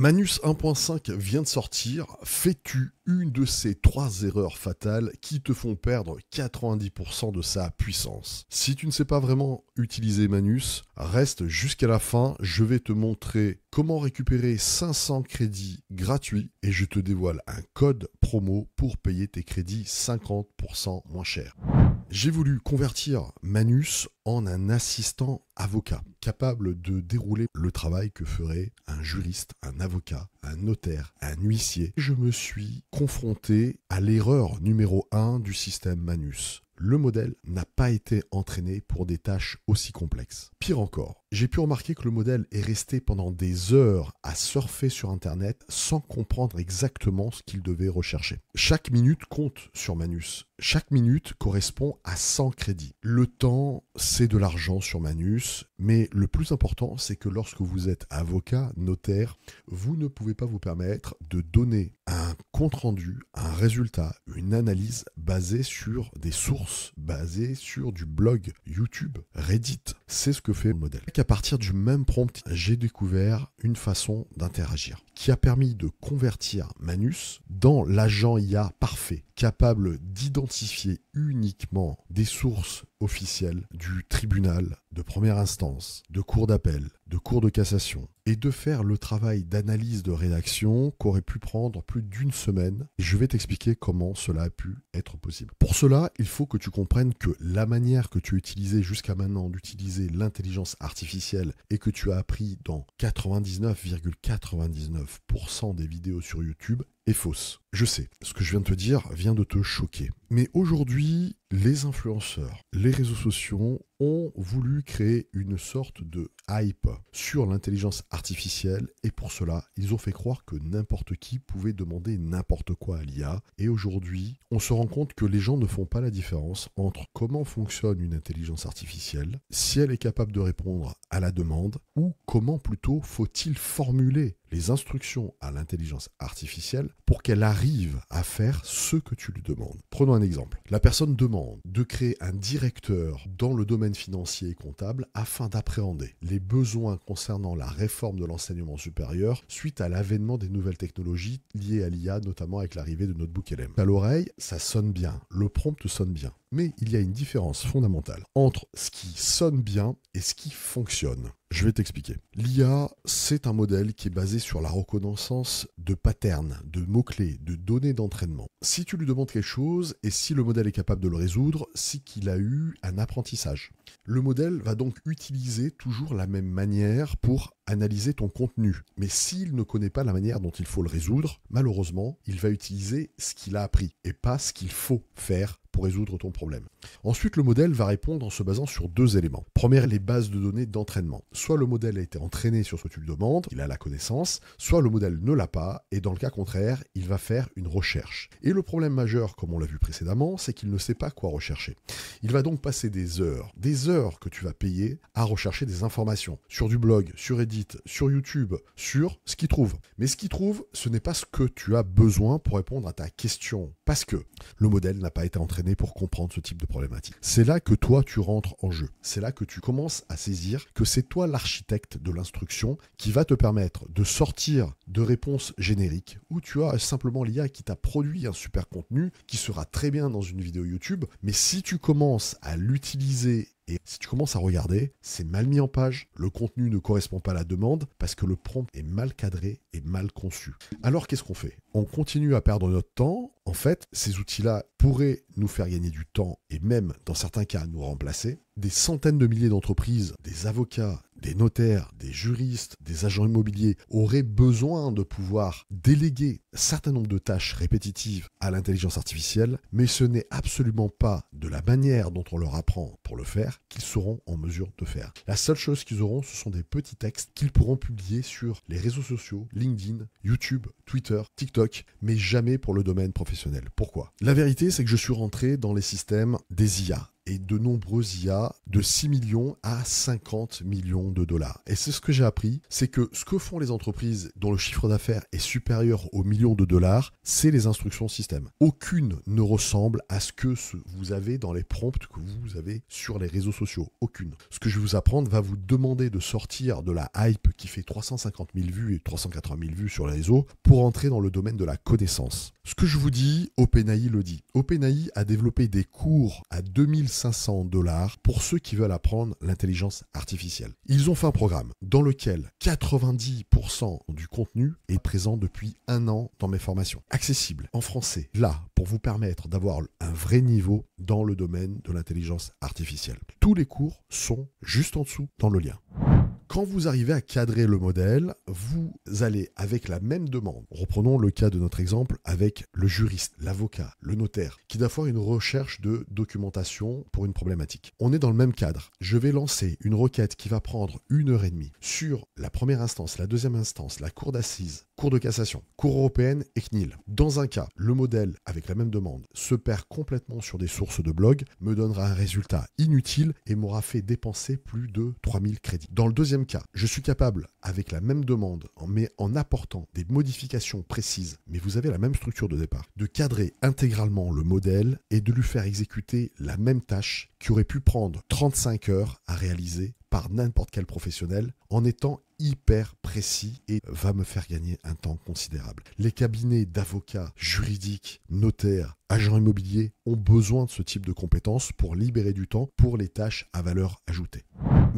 Manus 1.5 vient de sortir. Fais-tu une de ces trois erreurs fatales qui te font perdre 90% de sa puissance Si tu ne sais pas vraiment utiliser Manus, reste jusqu'à la fin. Je vais te montrer comment récupérer 500 crédits gratuits et je te dévoile un code promo pour payer tes crédits 50% moins cher. J'ai voulu convertir Manus en un assistant avocat, capable de dérouler le travail que ferait un juriste, un avocat, un notaire, un huissier. Je me suis confronté à l'erreur numéro 1 du système Manus. Le modèle n'a pas été entraîné pour des tâches aussi complexes encore, j'ai pu remarquer que le modèle est resté pendant des heures à surfer sur Internet sans comprendre exactement ce qu'il devait rechercher. Chaque minute compte sur Manus. Chaque minute correspond à 100 crédits. Le temps, c'est de l'argent sur Manus, mais le plus important, c'est que lorsque vous êtes avocat, notaire, vous ne pouvez pas vous permettre de donner un compte-rendu, un résultat, une analyse basée sur des sources, basée sur du blog, YouTube, Reddit. C'est ce que fait le modèle. Qu'à partir du même prompt, j'ai découvert une façon d'interagir qui a permis de convertir Manus dans l'agent IA parfait, capable d'identifier uniquement des sources officielles du tribunal de première instance, de cour d'appel, de cours de cassation et de faire le travail d'analyse de rédaction qu'aurait pu prendre plus d'une semaine. Et je vais t'expliquer comment cela a pu être possible. Pour cela, il faut que tu comprennes que la manière que tu utilisais jusqu'à maintenant d'utiliser l'intelligence artificielle et que tu as appris dans 99,99% des vidéos sur YouTube fausse. Je sais, ce que je viens de te dire vient de te choquer. Mais aujourd'hui, les influenceurs, les réseaux sociaux ont voulu créer une sorte de hype sur l'intelligence artificielle et pour cela, ils ont fait croire que n'importe qui pouvait demander n'importe quoi à l'IA. Et aujourd'hui, on se rend compte que les gens ne font pas la différence entre comment fonctionne une intelligence artificielle, si elle est capable de répondre à la demande, ou comment plutôt faut-il formuler les instructions à l'intelligence artificielle pour qu'elle arrive à faire ce que tu lui demandes. Prenons un exemple. La personne demande de créer un directeur dans le domaine financier et comptable afin d'appréhender les besoins concernant la réforme de l'enseignement supérieur suite à l'avènement des nouvelles technologies liées à l'IA, notamment avec l'arrivée de Notebook LM. À l'oreille, ça sonne bien, le prompt sonne bien. Mais il y a une différence fondamentale entre ce qui sonne bien et ce qui fonctionne. Je vais t'expliquer. L'IA, c'est un modèle qui est basé sur la reconnaissance de patterns, de mots-clés, de données d'entraînement. Si tu lui demandes quelque chose et si le modèle est capable de le résoudre, c'est qu'il a eu un apprentissage. Le modèle va donc utiliser toujours la même manière pour analyser ton contenu. Mais s'il ne connaît pas la manière dont il faut le résoudre, malheureusement, il va utiliser ce qu'il a appris et pas ce qu'il faut faire pour résoudre ton problème. Ensuite, le modèle va répondre en se basant sur deux éléments. Première, les bases de données d'entraînement. Soit le modèle a été entraîné sur ce que tu lui demandes, il a la connaissance, soit le modèle ne l'a pas, et dans le cas contraire, il va faire une recherche. Et le problème majeur, comme on l'a vu précédemment, c'est qu'il ne sait pas quoi rechercher. Il va donc passer des heures, des heures que tu vas payer à rechercher des informations sur du blog, sur edit, sur YouTube, sur ce qu'ils trouvent. Mais ce qu'ils trouvent, ce n'est pas ce que tu as besoin pour répondre à ta question, parce que le modèle n'a pas été entraîné pour comprendre ce type de problématique. C'est là que toi, tu rentres en jeu. C'est là que tu commences à saisir que c'est toi l'architecte de l'instruction qui va te permettre de sortir de réponses génériques où tu as simplement l'IA qui t'a produit un super contenu qui sera très bien dans une vidéo YouTube, mais si tu commences à l'utiliser et si tu commences à regarder, c'est mal mis en page, le contenu ne correspond pas à la demande parce que le prompt est mal cadré et mal conçu. Alors qu'est-ce qu'on fait On continue à perdre notre temps. En fait, ces outils-là pourraient nous faire gagner du temps et même, dans certains cas, nous remplacer. Des centaines de milliers d'entreprises, des avocats, des notaires, des juristes, des agents immobiliers auraient besoin de pouvoir déléguer un certain nombre de tâches répétitives à l'intelligence artificielle, mais ce n'est absolument pas de la manière dont on leur apprend pour le faire qu'ils seront en mesure de faire. La seule chose qu'ils auront, ce sont des petits textes qu'ils pourront publier sur les réseaux sociaux, LinkedIn, YouTube, Twitter, TikTok, mais jamais pour le domaine professionnel. Pourquoi La vérité, c'est que je suis rentré dans les systèmes des IA et de nombreux IA de 6 millions à 50 millions de dollars. Et c'est ce que j'ai appris, c'est que ce que font les entreprises dont le chiffre d'affaires est supérieur aux millions de dollars, c'est les instructions système. Aucune ne ressemble à ce que vous avez dans les prompts que vous avez sur les réseaux sociaux. Aucune. Ce que je vais vous apprendre va vous demander de sortir de la hype qui fait 350 000 vues et 380 000 vues sur les réseaux pour entrer dans le domaine de la connaissance. Ce que je vous dis, OpenAI le dit. OpenAI a développé des cours à 2500 500 dollars pour ceux qui veulent apprendre l'intelligence artificielle. Ils ont fait un programme dans lequel 90% du contenu est présent depuis un an dans mes formations, accessible en français, là, pour vous permettre d'avoir un vrai niveau dans le domaine de l'intelligence artificielle. Tous les cours sont juste en dessous dans le lien. Quand vous arrivez à cadrer le modèle, vous allez avec la même demande. Reprenons le cas de notre exemple avec le juriste, l'avocat, le notaire, qui doit faire une recherche de documentation pour une problématique. On est dans le même cadre. Je vais lancer une requête qui va prendre une heure et demie sur la première instance, la deuxième instance, la cour d'assises, cour de cassation, cour européenne et CNIL. Dans un cas, le modèle avec la même demande se perd complètement sur des sources de blog, me donnera un résultat inutile et m'aura fait dépenser plus de 3000 crédits. Dans le deuxième je suis capable, avec la même demande, mais en apportant des modifications précises, mais vous avez la même structure de départ, de cadrer intégralement le modèle et de lui faire exécuter la même tâche qui aurait pu prendre 35 heures à réaliser par n'importe quel professionnel en étant hyper précis et va me faire gagner un temps considérable. Les cabinets d'avocats, juridiques, notaires, agents immobiliers ont besoin de ce type de compétences pour libérer du temps pour les tâches à valeur ajoutée.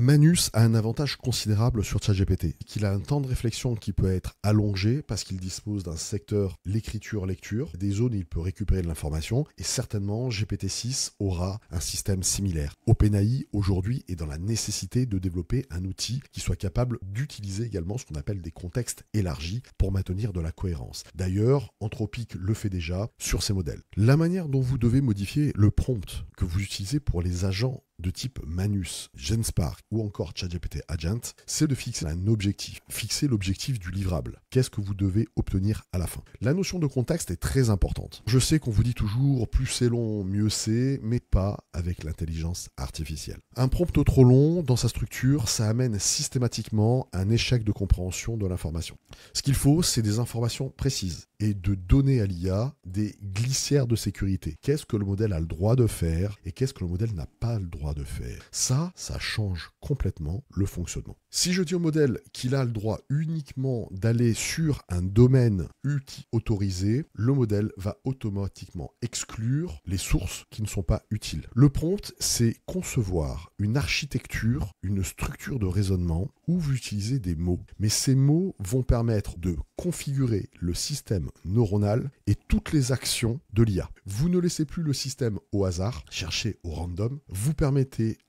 Manus a un avantage considérable sur ChatGPT, qu'il a un temps de réflexion qui peut être allongé parce qu'il dispose d'un secteur l'écriture-lecture, des zones où il peut récupérer de l'information, et certainement GPT-6 aura un système similaire. OpenAI aujourd'hui est dans la nécessité de développer un outil qui soit capable d'utiliser également ce qu'on appelle des contextes élargis pour maintenir de la cohérence. D'ailleurs, Anthropique le fait déjà sur ses modèles. La manière dont vous devez modifier le prompt que vous utilisez pour les agents de type Manus, GenSpark ou encore ChatGPT Agent, c'est de fixer un objectif, fixer l'objectif du livrable. Qu'est-ce que vous devez obtenir à la fin La notion de contexte est très importante. Je sais qu'on vous dit toujours plus c'est long, mieux c'est, mais pas avec l'intelligence artificielle. Un prompt trop long dans sa structure, ça amène systématiquement un échec de compréhension de l'information. Ce qu'il faut, c'est des informations précises et de donner à l'IA des glissières de sécurité. Qu'est-ce que le modèle a le droit de faire et qu'est-ce que le modèle n'a pas le droit de faire. Ça, ça change complètement le fonctionnement. Si je dis au modèle qu'il a le droit uniquement d'aller sur un domaine uti autorisé, le modèle va automatiquement exclure les sources qui ne sont pas utiles. Le prompt, c'est concevoir une architecture, une structure de raisonnement où vous utilisez des mots. Mais ces mots vont permettre de configurer le système neuronal et toutes les actions de l'IA. Vous ne laissez plus le système au hasard, chercher au random, vous permet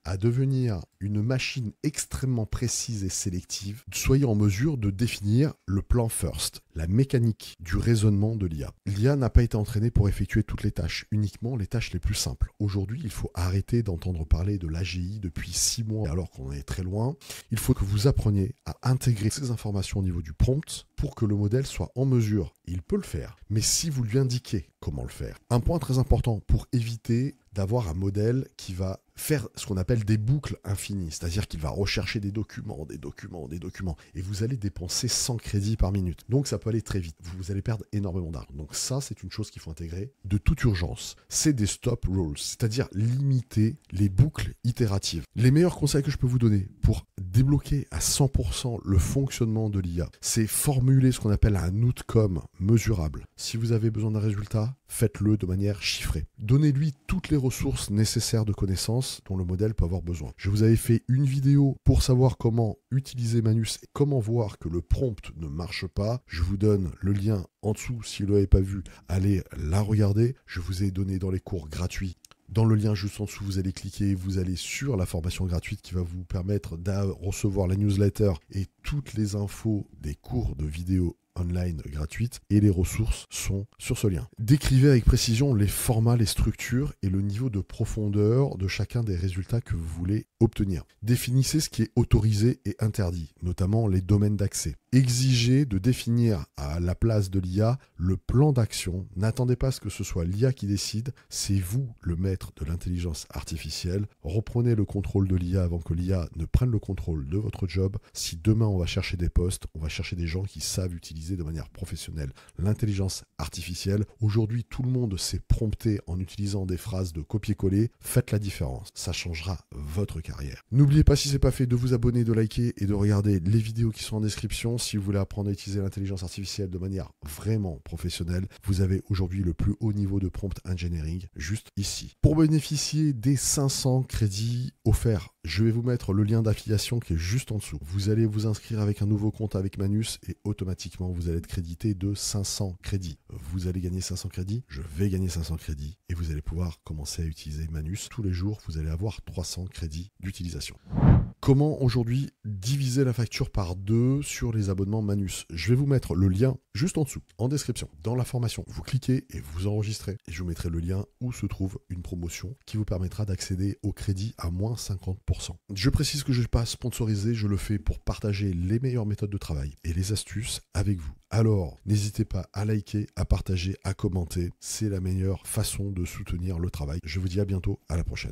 à devenir une machine extrêmement précise et sélective, soyez en mesure de définir le plan first, la mécanique du raisonnement de l'IA. L'IA n'a pas été entraînée pour effectuer toutes les tâches, uniquement les tâches les plus simples. Aujourd'hui, il faut arrêter d'entendre parler de l'AGI depuis six mois alors qu'on est très loin. Il faut que vous appreniez à intégrer ces informations au niveau du prompt pour que le modèle soit en mesure, il peut le faire, mais si vous lui indiquez comment le faire. Un point très important pour éviter d'avoir un modèle qui va faire ce qu'on appelle des boucles infinies, c'est-à-dire qu'il va rechercher des documents, des documents, des documents, et vous allez dépenser 100 crédits par minute. Donc ça peut aller très vite. Vous allez perdre énormément d'argent. Donc ça, c'est une chose qu'il faut intégrer de toute urgence. C'est des stop rules, c'est-à-dire limiter les boucles itératives. Les meilleurs conseils que je peux vous donner pour débloquer à 100% le fonctionnement de l'IA, c'est formuler ce qu'on appelle un outcome mesurable. Si vous avez besoin d'un résultat, faites-le de manière chiffrée. Donnez-lui toutes les ressources nécessaires de connaissances dont le modèle peut avoir besoin. Je vous avais fait une vidéo pour savoir comment utiliser Manus et comment voir que le prompt ne marche pas. Je vous donne le lien en dessous si vous ne l'avez pas vu. Allez la regarder. Je vous ai donné dans les cours gratuits dans le lien juste en dessous, vous allez cliquer, vous allez sur la formation gratuite qui va vous permettre de recevoir la newsletter et toutes les infos des cours de vidéo online gratuite et les ressources sont sur ce lien. Décrivez avec précision les formats, les structures et le niveau de profondeur de chacun des résultats que vous voulez obtenir. Définissez ce qui est autorisé et interdit, notamment les domaines d'accès. Exigez de définir à la place de l'IA le plan d'action. N'attendez pas ce que ce soit l'IA qui décide, c'est vous le maître de l'intelligence artificielle. Reprenez le contrôle de l'IA avant que l'IA ne prenne le contrôle de votre job. Si demain on va chercher des postes, on va chercher des gens qui savent utiliser de manière professionnelle l'intelligence artificielle. Aujourd'hui, tout le monde s'est prompté en utilisant des phrases de copier-coller. Faites la différence, ça changera votre carrière. N'oubliez pas, si c'est pas fait, de vous abonner, de liker et de regarder les vidéos qui sont en description. Si vous voulez apprendre à utiliser l'intelligence artificielle de manière vraiment professionnelle, vous avez aujourd'hui le plus haut niveau de prompt engineering juste ici. Pour bénéficier des 500 crédits offerts je vais vous mettre le lien d'affiliation qui est juste en dessous. Vous allez vous inscrire avec un nouveau compte avec Manus et automatiquement vous allez être crédité de 500 crédits. Vous allez gagner 500 crédits, je vais gagner 500 crédits et vous allez pouvoir commencer à utiliser Manus. Tous les jours, vous allez avoir 300 crédits d'utilisation comment aujourd'hui diviser la facture par deux sur les abonnements Manus. Je vais vous mettre le lien juste en dessous, en description, dans la formation. Vous cliquez et vous enregistrez. Et je vous mettrai le lien où se trouve une promotion qui vous permettra d'accéder au crédit à moins 50%. Je précise que je ne suis pas sponsorisé, je le fais pour partager les meilleures méthodes de travail et les astuces avec vous. Alors, n'hésitez pas à liker, à partager, à commenter. C'est la meilleure façon de soutenir le travail. Je vous dis à bientôt, à la prochaine.